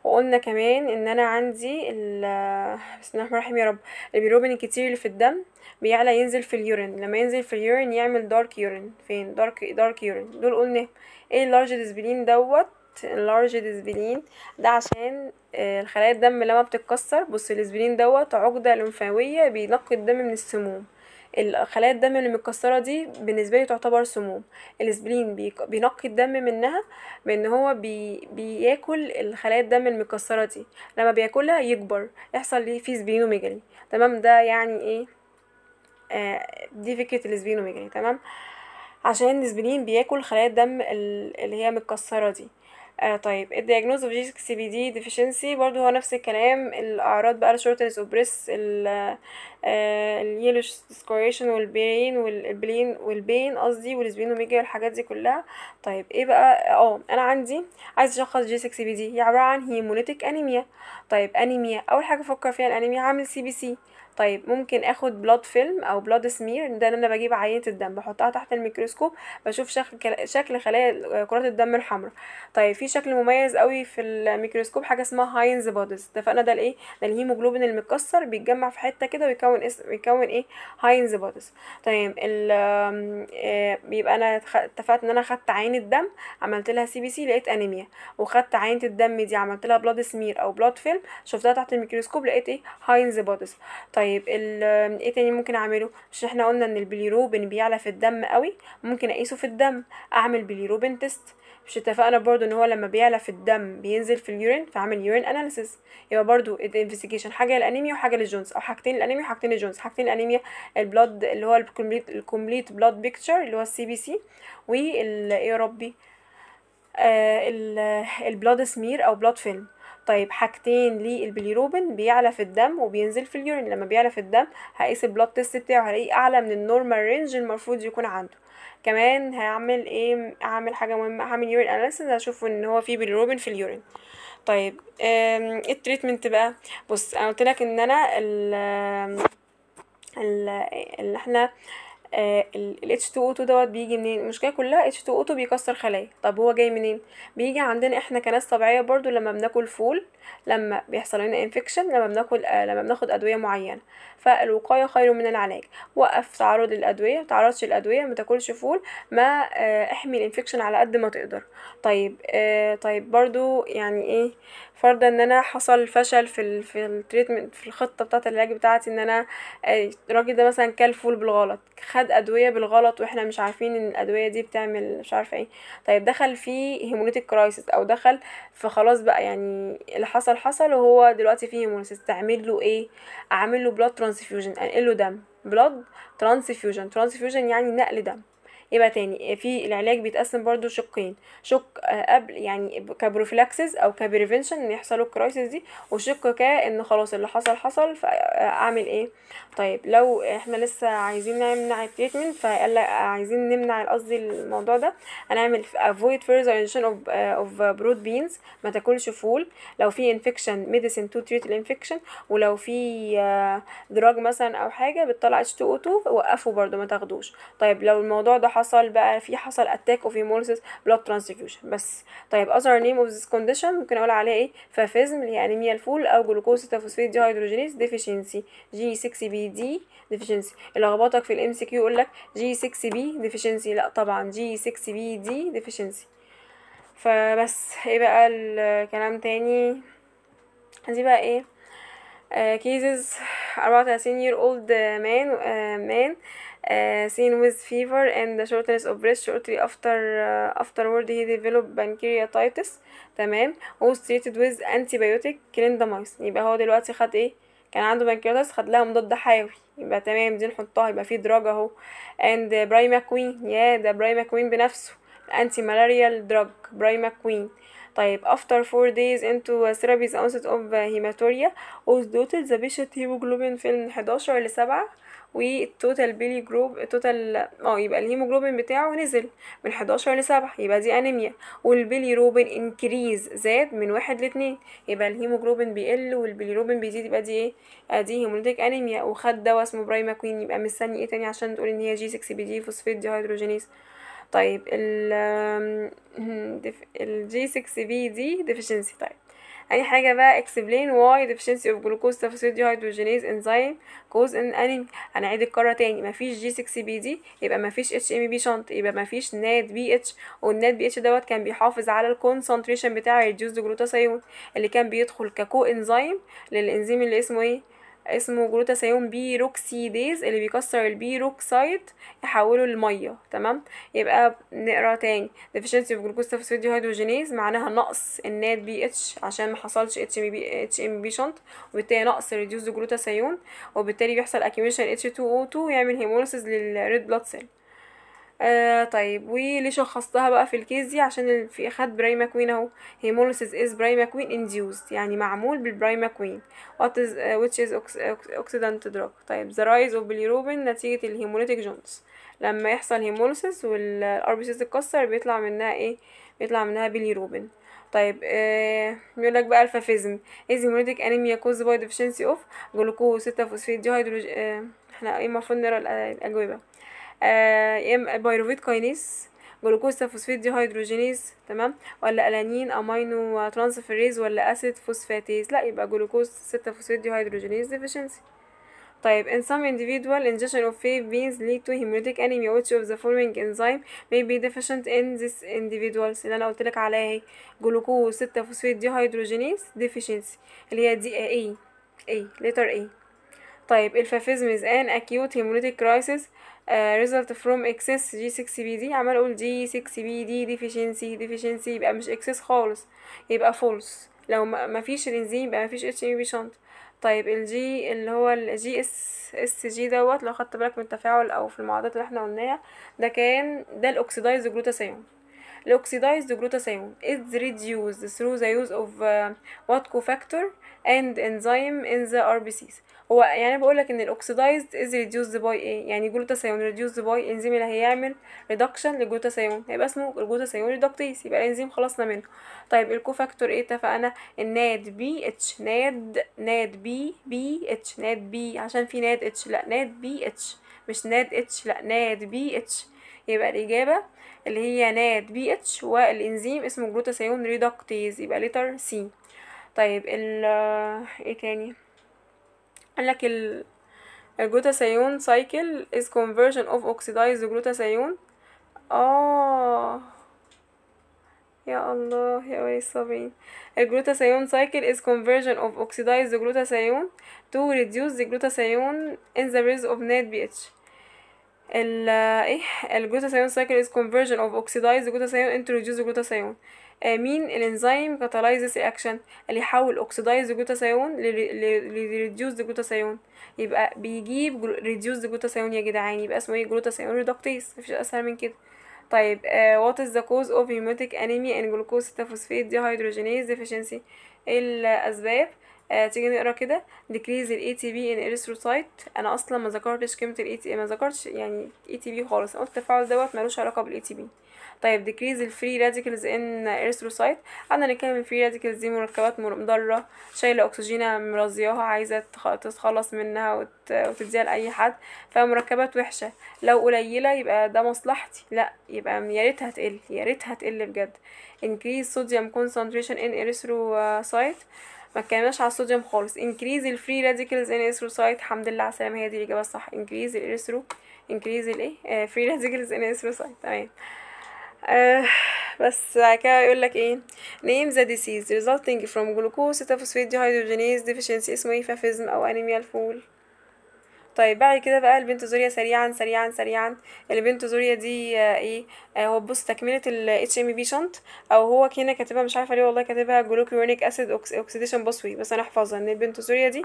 A: وقلنا كمان ان انا عندي *laughs* بسم الله الرحمن الرحيم يا رب البيروبين الكتير اللي في الدم بيعلى ينزل في اليورين لما ينزل في اليورين يعمل دارك يورين فين دارك دارك يورين دول قلنا ايه اللارج ديسبلين دوت اللارج ديسبلين ده عشان آه، الخلايا الدم لما بتتكسر بص الاسبلين دوت عقده لمفاويه بينقي الدم من السموم الخلايا الدم اللي متكسره دي بالنسبه لي تعتبر سموم الاسبلين بينقي الدم منها بان هو بي بياكل الخلايا الدم المتكسره دي لما بياكلها يكبر يحصل ليه فيه سبينوميجالي تمام ده يعني ايه آه دي فكره السبينوميجالي تمام عشان الاسبلين بياكل خلايا الدم اللي هي متكسره دي آه طيب الدياجنوز اوف جيسك سي بي دي ديفيشنسي برضو هو نفس الكلام الاعراض بقى الشورتنس اوف بريس اليلو سكوريشن والبين والبلين والبين قصدي والسبينوميجيا الحاجات دي كلها طيب ايه بقى اه انا عندي عايز اشخص جيسك سي بي دي هي عباره عن hemolytic انيميا طيب انيميا اول حاجه افكر فيها الانيميا هعمل سي بي سي طيب ممكن اخد بلاد فيلم او بلاد سمير ده انا بجيب عينه الدم بحطها تحت الميكروسكوب بشوف شكل شكل خلايا كرات الدم الحمراء طيب في شكل مميز قوي في الميكروسكوب حاجه اسمها هاينز بودز اتفقنا ده الايه ده الهيموجلوبين المتكسر بيتجمع في حته كده ويكون اسم ايه هاينز بودز طيب ال بيبقى آه، انا اتفقت ان انا خدت عينه دم عملت لها سي بي سي لقيت انيميا وخدت عينه الدم دي عملت لها بلاد سمير او بلاد فيلم شفتها تحت الميكروسكوب لقيت ايه هاينز بودز طيب طيب ايه تاني ممكن اعمله مش احنا قلنا ان البيليروبين بيعلى في الدم قوي ممكن اقيسه في الدم اعمل بيليروبين تيست مش اتفقنا برضو ان هو لما بيعلى في الدم بينزل في اليورين فاعمل يورين اناليسيس يبقى برضو الانفستيجيشن حاجه للانيميا وحاجه للجونز او حاجتين للانيميا وحاجتين للجونز حاجتين الانيميا البلاد اللي هو الكومبليت الكومبليت بلاد بيكتشر اللي هو السي بي سي والايه يا ربي آه البلاد سمير او بلاد فيلم طيب حاجتين للبليروبين بيعلى في الدم وبينزل في اليورين لما بيعلى في الدم هقيس البلاد تيست بتاعه هلاقيه اعلى من النورمال رينج المفروض يكون عنده كمان هعمل ايه هعمل حاجه مهمه هعمل يورين اناليسيس هشوف ان هو في بليروبين في اليورين طيب ايه التريتمنت بقى بص انا قلت لك ان انا ال اللي احنا آه، ال H2O2 دوت بيجي منين المشكله كلها H2O2 بيكسر خلايا طب هو جاي منين بيجي عندنا احنا كناس طبيعيه برضو لما بناكل فول لما بيحصل لنا انفكشن لما بناكل آه لما بناخد ادويه معينه فالوقايه خير من العلاج وقف تعرض للادويه متعرضش للادويه متاكلش فول ما آه احمي الانفكشن على قد ما تقدر طيب آه طيب برضو يعني ايه فرضا ان انا حصل فشل في الـ في التريتمنت في الخطه بتاعه العلاج بتاعتي ان انا آه، الراجل ده مثلا كل فول بالغلط خد ادويه بالغلط واحنا مش عارفين ان الادويه دي بتعمل مش عارفه ايه طيب دخل في هيموليتيك كرايسيس او دخل خلاص بقى يعني اللي حصل حصل وهو دلوقتي فيه هيموليسيس تعمل له ايه اعمل له بلاد ترانسفيوجن انقل له دم بلاد ترانسفيوجن ترانسفيوجن يعني نقل دم يبقى إيه تاني آه، في العلاج بيتقسم برضو شقين شق آه، قبل يعني كبروفلاكسز او كبريفنشن ان يحصلوا الكرايسيس دي وشق كان خلاص اللي حصل حصل فاعمل آه، ايه طيب لو احنا لسه عايزين نمنع التريتمنت فقال عايزين نمنع قصدي الموضوع ده هنعمل avoid further ingestion of uh, of broad beans ما تاكلش فول لو في infection ميديسين تو تريت الانفكشن ولو في دراج مثلا او حاجه بتطلع H2O2 وقفوا برضو ما تاخدوش طيب لو الموضوع ده حصل بقى في حصل اتاك اوف هيموليسيس بلاد ترانسفيوجن بس طيب اذر نيم اوف ذيس كونديشن ممكن اقول عليها ايه فافيزم اللي هي انيميا الفول او جلوكوز تافوسفيت دي هيدروجينيز ديفيشنسي جي 6 بي دي ديفيشنسي اللي لخبطك في الام سي كيو يقول لك جي 6 بي ديفيشنسي لا طبعا جي 6 بي دي ديفيشنسي فبس ايه بقى الكلام تاني دي بقى ايه كيزز uh, 34 year old man uh, man seen with fever and the shortness of breath shortly after uh, afterward he developed pancreatitis تمام was treated with antibiotic clindamycin يبقى هو دلوقتي خد ايه كان عنده بنكرياتس خد لها مضاد حيوي يبقى تمام دي نحطها يبقى في دراج اهو اند برايما كوين يا ده برايما كوين بنفسه الانتي مالاريال دراج برايما كوين طيب after four days into therapies onset of hematuria was doted the patient hemoglobin في 11 ل 7 والتوتال بيلي جروب التوتال اه يبقى الهيموجلوبين بتاعه نزل من 11 ل 7 يبقى دي انيميا والبيلي روبين انكريز زاد من 1 ل 2 يبقى الهيموجلوبين بيقل والبيلي روبين بيزيد يبقى دي ايه ادي هيموليتيك انيميا وخد دواء اسمه برايما كوين يبقى مستني ايه تاني عشان تقول ان هي جي 6 بي دي فوسفيت دي هيدروجينيز طيب ال الجي 6 بي دي ديفيشنسي طيب اي حاجه بقى explain why deficiency of glucose substrate dehydrogenase enzyme cause ان اني هنعيد الكره تاني مفيش g 6 دي يبقى مفيش بي شنط يبقى مفيش بي اتش والناد بي اتش دوت كان بيحافظ على الكونسنتريشن بتاع ريديوز جلوتاسيون اللي كان بيدخل ككو انزيم للانزيم اللي اسمه ايه اسمه جلوتاثيون بيروكسيديز اللي بيكسر البيروكسايد يحوله لميه تمام يبقى نقرا تاني deficiency of glucose phosphate dehydrogenase معناها نقص النات بي اتش عشان ما حصلش اتش ام بي اتش ام بي شنط وبالتالي نقص ريديوس جلوتاثيون وبالتالي بيحصل accumulation اتش 2 او 2 يعمل هيموليسيس للريد بلاد سيل آه، طيب وليه شخصتها بقى في الكيس دي عشان في خد برايما كوين اهو هيموليسيس از برايما كوين انديوزد يعني معمول بالبرايما كوين وات از ويتش از اوكسيدنت دروك طيب ذا رايز اوف بيليروبين نتيجه الهيموليتيك جونز لما يحصل هيموليسيس سي تتكسر بيطلع منها ايه بيطلع منها بيليروبين طيب آه، بيقول آه لك بقى الفافيزم از هيموليتيك انيميا كوز باي ديفشنسي اوف جلوكوز 6 فوسفيت دي هيدروجين آه احنا ايه المفروض نقرا الاجوبه آه، بايروفيت كاينيز جلوكوز فوسفيت دي هيدروجينيز تمام ولا الانين امينو ترانسفيريز ولا اسيد فوسفاتيز لا يبقى جلوكوز 6 فوسفيت دي هيدروجينيز ديفيشنسي طيب in some individual ingestion of fave beans lead to hemolytic anemia which of the following enzyme may be deficient in this individuals اللي انا قلت لك عليها اهي جلوكوز 6 فوسفيت دي هيدروجينيز deficiency اللي هي دي اي اي ليتر اي طيب الفافيزم is an acute hemolytic crisis آه، result from excess جي 6 دي عمال اقول جي 6 دي deficiency deficiency يبقى مش اكسس خالص يبقى فولس لو مفيش الانزيم يبقى مفيش بي e شنط طيب الجي اللي هو الجي اس اس جي دوت لو خدت بالك من التفاعل او في المعادلات اللي احنا قلناها ده كان ده الاوكسيدايز جلوتاثيون الاوكسيدايز جلوتاثيون از reduced through the use of وات آه، what cofactor and enzyme in the RBCs هو يعني بقول لك ان الاوكسيدايزد از ريديوسد باي ايه يعني جلوتاثيون ريديوسد باي انزيم اللي هيعمل ريدكشن للجلوتاثيون هيبقى اسمه الجلوتاثيون ريدكتيز يبقى الانزيم خلصنا منه طيب الكوفاكتور ايه اتفقنا الناد بي اتش ناد ناد بي بي اتش ناد بي عشان في ناد اتش لا ناد بي اتش مش ناد اتش لا ناد بي اتش يبقى الإجابة اللي هي ناد بي اتش والإنزيم اسمه جلوتاثيون ريدكتيز يبقى لتر سي طيب ال ايه تاني قالك ال الجلوتاثيون سايكل is conversion of oxidized glutathione اه يا الله يا ولي الصابرين الجلوتاثيون cycle is conversion of oxidized glutathione to reduce the glutathione in the rise of net pH ال ايه الجلوتاثيون cycle is conversion of oxidized glutathione into reduced glutathione مين الانزيم كاتالايزس رياكشن اللي يحول اوكسيدايز جلوتاثيون لريديوس جلوتاثيون يبقى بيجيب ريديوس جلوتاثيون يا جدعان يبقى اسمه ايه جلوتاثيون ريدكتيز مفيش اسهل من كده طيب وات از ذا كوز اوف هيموتيك انيميا ان جلوكوز فوسفيت دي هيدروجينيز dehydrogenase إيه الاسباب آه تيجي نقرا كده decrease ال ATP ان erythrocyte انا اصلا ما ذكرتش قيمه ال ATP ما ذكرتش يعني ATP خالص انا قلت التفاعل دوت ملوش علاقه بال ATP طيب decrease free radicals in erythrocyte قعدنا نتكلم free radicals دي مركبات مضره شايله اكسجينها مرضياها عايزه تتخلص منها وتديها لاي حد فمركبات وحشه لو قليله يبقى ده مصلحتي لا يبقى يا ريتها تقل يا ريتها تقل بجد increase sodium concentration in erythrocyte ما اتكلمناش على الصوديوم خالص increase الفري راديكلز ان erythrocyte الحمد لله على السلامه هي دي الاجابه الصح increase erythro increase الايه آه، free radicals in erythrocyte تمام آه، بس كده يقول لك ايه name the disease resulting from glucose cytophosphate dehydrogenase deficiency اسمه ايه فافيزم او انيميا الفول طيب بعد كده بقى البنتوزوريا سريعا سريعا سريعا البنتوزوريا دي آه، ايه آه، هو بص تكمله ال HMB شنط او هو هنا كاتبها مش عارفه ليه والله كاتبها جلوكورونيك اسيد اوكسيديشن بصوي بس انا احفظها ان البنتوزوريا دي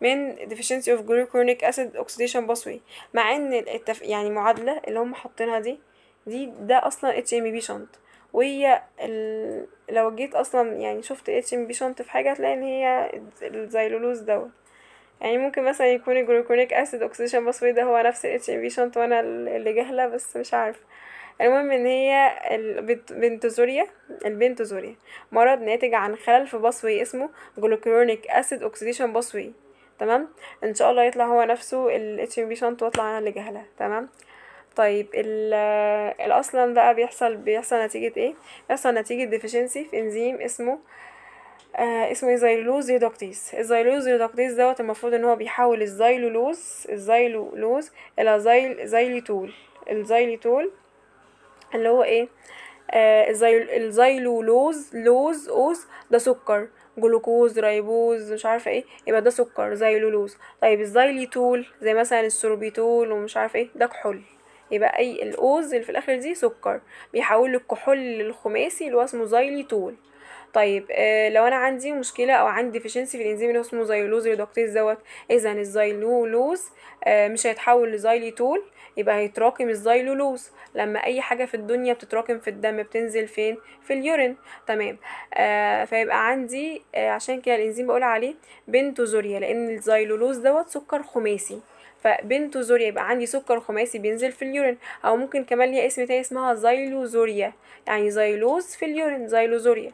A: من deficiency of glucuronic acid oxidation بصوي مع ان التف... يعني معادله اللي هم حاطينها دي دي ده اصلا اتش ام بي شنط وهي ال... لو جيت اصلا يعني شفت اتش ام بي شنط في حاجه هتلاقي ان هي الزيلولوز دوت يعني ممكن مثلا يكون الجلوكونيك اسيد اوكسيديشن بصويد ده هو نفس الاتش ام بي شنط وانا اللي جاهله بس مش عارفه المهم ان هي البنتوزوريا البنتوزوريا مرض ناتج عن خلل في بصوي اسمه جلوكورونيك اسيد اوكسيديشن بصوي تمام ان شاء الله يطلع هو نفسه الاتش ام بي شنط واطلع انا اللي جهله تمام طيب الاصلا بقى بيحصل بيحصل نتيجه ايه بيحصل نتيجه ديفيشنسي في انزيم اسمه آه اسمه زيلوز ريدوكتيز الزيلوز ريدوكتيز دوت المفروض ان هو بيحول الزيلولوز الزيلولوز الى زيل زيليتول الزيليتول اللي هو ايه آه الزيلولوز لوز اوز ده سكر جلوكوز ريبوز مش عارفه ايه يبقى ده سكر زيلولوز طيب الزيليتول زي مثلا السوربيتول ومش عارفه ايه ده كحول يبقى اي الاوز اللي في الاخر دي سكر بيحول الكحول الخماسي اللي هو اسمه زيليتول طيب آه لو انا عندي مشكله او عندي ديفيشنسي في الانزيم اللي هو اسمه زيلوز ريدوكتيز دوت اذا الزيلولوز آه مش هيتحول لزيليتول يبقى هيتراكم الزيلولوز لما اي حاجه في الدنيا بتتراكم في الدم بتنزل فين في اليورين تمام آه فيبقى عندي آه عشان كده الانزيم بقول عليه بنتوزوريا لان الزيلولوز دوت سكر خماسي فبنتوزوريا يبقى عندي سكر خماسي بينزل في اليورين او ممكن كمان ليها اسم تاني اسمها زيلوزوريا يعني زيلوز في اليورين زيلوزوريا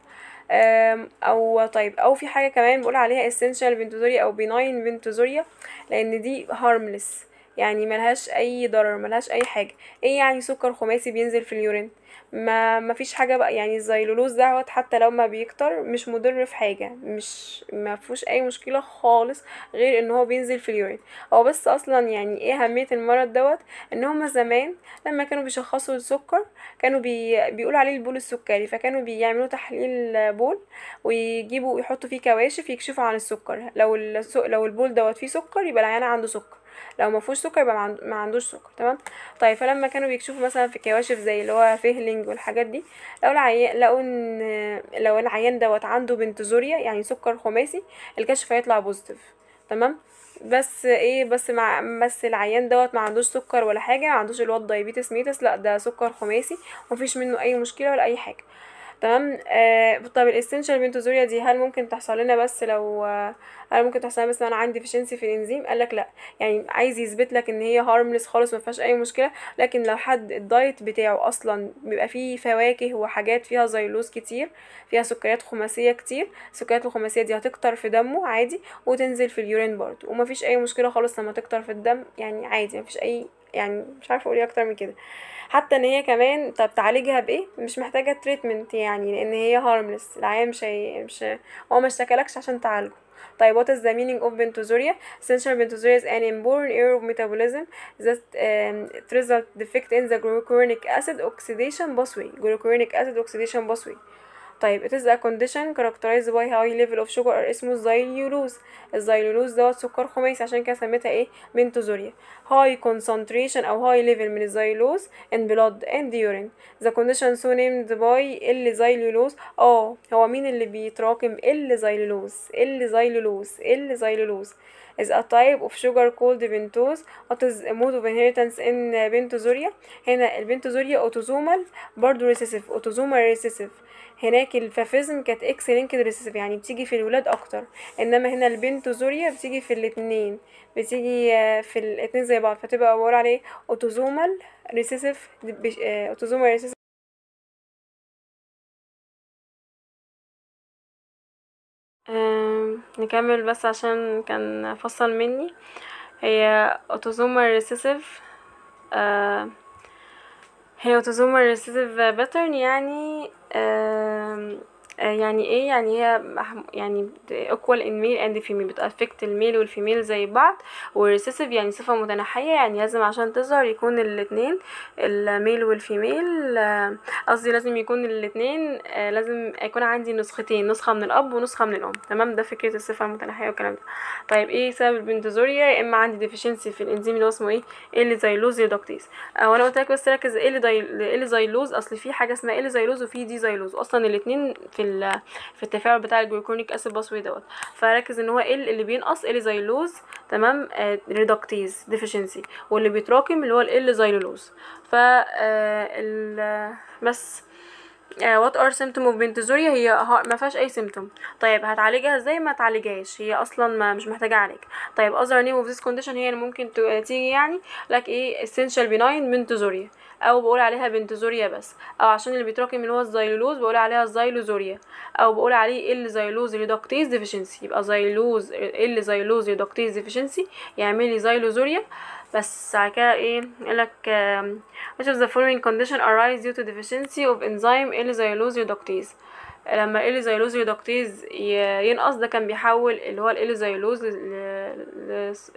A: او طيب او في حاجه كمان بقول عليها essential بنتوزوريا او benign بنتوزوريا لان دي harmless يعني ملهاش اي ضرر ملهاش اي حاجه ايه يعني سكر خماسي بينزل في اليورين ما مفيش حاجه بقى يعني الزيلولوز دوت حتى لو ما بيكتر مش مضر في حاجه مش ما فيهوش اي مشكله خالص غير ان هو بينزل في اليورين هو بس اصلا يعني ايه اهميه المرض دوت ان هما زمان لما كانوا بيشخصوا السكر كانوا بي... بيقولوا عليه البول السكري فكانوا بيعملوا تحليل بول ويجيبوا يحطوا فيه كواشف يكشفوا عن السكر لو لو البول دوت فيه سكر يبقى العيان عنده سكر لو ما فيهوش سكر يبقى ما عندوش سكر تمام طيب فلما كانوا بيكشفوا مثلا في الكواشف زي اللي هو فيهلينج والحاجات دي لو العيان لقوا ان لو العيان دوت عنده بنتزوريا يعني سكر خماسي الكشف هيطلع بوزيتيف تمام بس ايه بس مع بس العيان دوت ما عندوش سكر ولا حاجه ما عندوش الوضع ديابيتس ميتس لا ده سكر خماسي ومفيش منه اي مشكله ولا اي حاجه تمام آه طب الاسنشال بنتوزوريا دي هل ممكن تحصل لنا بس لو آه هل ممكن تحصل بس لو انا عندي فيشنسي في الانزيم قال لك لا يعني عايز يثبت لك ان هي هارملس خالص ما فيهاش اي مشكله لكن لو حد الدايت بتاعه اصلا بيبقى فيه فواكه وحاجات فيها زيلوز كتير فيها سكريات خماسيه كتير السكريات الخماسيه دي هتكتر في دمه عادي وتنزل في اليورين برضه ومفيش اي مشكله خالص لما تكتر في الدم يعني عادي مفيش اي يعني مش عارفه اقول ايه اكتر من كده حتى ان هي كمان طب تعالجها بايه مش محتاجه تريتمنت يعني لان هي هارمليس العيان مش هي مش هو ما اشتكلكش عشان تعالجه طيب what is the meaning of bentosuria essential bentosuria is an inborn error of metabolism that um, result defect in the glucuronic acid oxidation pathway glucuronic acid oxidation pathway طيب it is a condition characterized by high level of sugar اسمه الزيلولوز الزيلولوز دوت سكر خماسي عشان كده سميتها ايه بنتوزوريا high concentration او high level من الزيلولوز in blood and urine the condition so named by الزيلولوز اه هو مين اللي بيتراكم الزيلولوز الزيلولوز الزيلولوز is a type of sugar called pentose what is a mode of inheritance in بنتوزوريا هنا البنتوزوريا autosomal برضو recessive autosomal recessive هناك الفافيزم كانت اكس لينكد ريسيسيف يعني بتيجي في الولاد اكتر انما هنا البنتوزوريا بتيجي في الاتنين بتيجي آه، في الاتنين زي بعض فتبقى عبارة عن ايه اوتوزومال ريسيسيف اوتوزومال ريسيسيف نكمل بس عشان كان فصل مني هي اوتوزومال ريسيسيف آه هي autosomal recessive pattern يعني آه، يعني ايه يعني هي يعني اكوال ان ميل اند فيميل بتأفكت الميل والفيميل زي بعض وريسيسيف يعني صفة متناحيه يعني لازم عشان تظهر يكون الاتنين الميل والفيميل آه، قصدي لازم يكون الاتنين آه، لازم يكون عندي نسختين نسخة من الأب ونسخة من الأم تمام ده فكرة الصفة المتناحيه والكلام ده طيب ايه سبب البنتزوريا يا اما عندي ديفيشنسي في الانزيم اللي هو اسمه ايه الزيلوز ريدكتيز وانا قلت لك بس ركز ايه اللي زيلوز إيه اصل في حاجة اسمها ايه زيلوز وفي دي زيلوز اصلا الاتنين في في التفاعل بتاع الجلوكونيك اسيد بصوي دوت فركز ان هو ايه اللي بينقص ايه ال زيلوز تمام ريدكتيز آه، ديفيشنسي واللي بيتراكم اللي هو ايه آه، ال زيلولوز ف بس وات ار سيمتوم اوف بنتزوريا هي ما فيهاش اي سيمتوم طيب هتعالجها ازاي ما تعالجهاش هي اصلا ما مش محتاجه علاج طيب اذر نيم اوف ذيس كونديشن هي اللي ممكن آه، تيجي يعني لك ايه اسينشال بيناين بنتزوريا او بقول عليها بنتزوريا بس او عشان اللي بيتراكم اللي هو الزيلولوز بقول عليها الزيلوزوريا او بقول عليه ال زيلوز ريدكتيز ديفيشنسي يبقى زيلوز ال زيلوز ريدكتيز ديفيشنسي يعمل لي زيلوزوريا بس بعد كده ايه يقولك which of the following condition arise due to deficiency of enzyme elizylose reductase لما اليزايلوز reductase ينقص ده كان بيحول اللي هو الاليزايلوز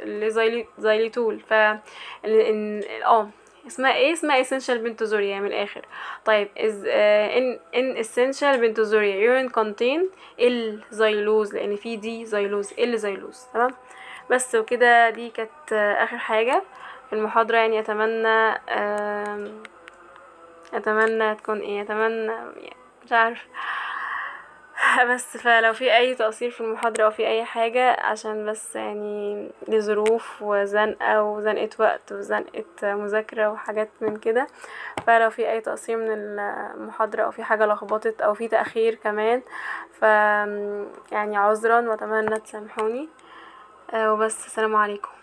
A: لزايليتول ف اه اسمها ايه اسمها essential بنتوزوريا من الاخر طيب is ان آه، in essential بنتوزوريا urine contain الزايلوز لان في دي زيلوز الزايلوز تمام بس وكده دي كانت اخر حاجة في المحاضرة يعني اتمنى اتمنى تكون ايه اتمنى يعني مش عارف *laughs* بس فلو في اي تقصير في المحاضرة او في اي حاجة عشان بس يعني لظروف وزنقة وزنقة وقت وزنقة مذاكرة وحاجات من كده فلو في اي تقصير من المحاضرة او في حاجة لخبطت او في تأخير كمان ف يعني عذرا واتمنى تسامحوني آه، وبس السلام عليكم